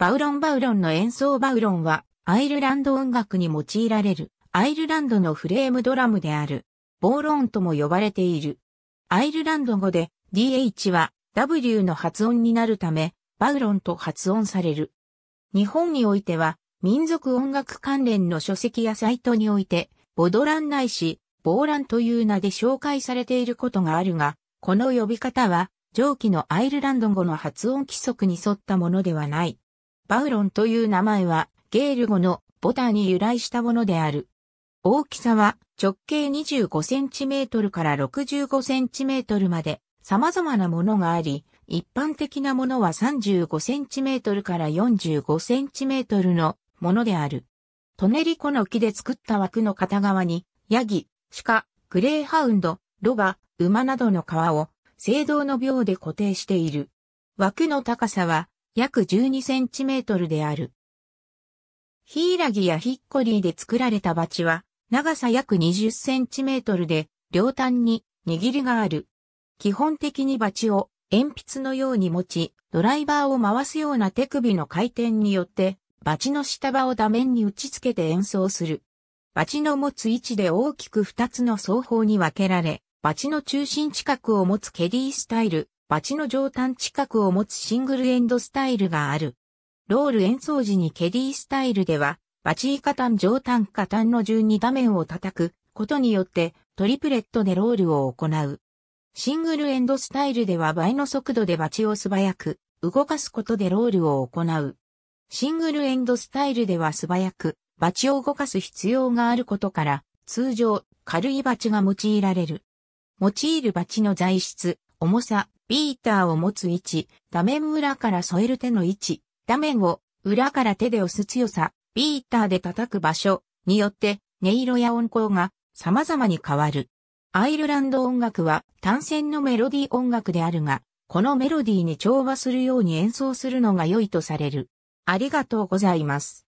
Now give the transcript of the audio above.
バウロン・バウロンの演奏バウロンは、アイルランド音楽に用いられる、アイルランドのフレームドラムである、ボーロンとも呼ばれている。アイルランド語で、DH は W の発音になるため、バウロンと発音される。日本においては、民族音楽関連の書籍やサイトにおいて、ボドランないし、ボーランという名で紹介されていることがあるが、この呼び方は、上記のアイルランド語の発音規則に沿ったものではない。バウロンという名前は、ゲール語のボタンに由来したものである。大きさは直径 25cm から 65cm まで様々なものがあり、一般的なものは 35cm から 45cm のものである。トネリコの木で作った枠の片側に、ヤギ、鹿、グレーハウンド、ロバ、馬などの皮を、青銅の鋲で固定している。枠の高さは約12センチメートルである。ヒイラギやヒッコリーで作られたバチは、長さ約20センチメートルで、両端に握りがある。基本的にバチを鉛筆のように持ち、ドライバーを回すような手首の回転によって、バチの下場を打面に打ち付けて演奏する。バチの持つ位置で大きく2つの奏法に分けられ、バチの中心近くを持つケリースタイル、バチの上端近くを持つシングルエンドスタイルがある。ロール演奏時にケリースタイルでは、バチカタ端上端下端の順に打面を叩くことによってトリプレットでロールを行う。シングルエンドスタイルでは倍の速度でバチを素早く動かすことでロールを行う。シングルエンドスタイルでは素早くバチを動かす必要があることから、通常軽いバチが用いられる。用いるバチの材質、重さ、ビーターを持つ位置、画面裏から添える手の位置、画面を裏から手で押す強さ、ビーターで叩く場所によって音色や音高が様々に変わる。アイルランド音楽は単線のメロディー音楽であるが、このメロディーに調和するように演奏するのが良いとされる。ありがとうございます。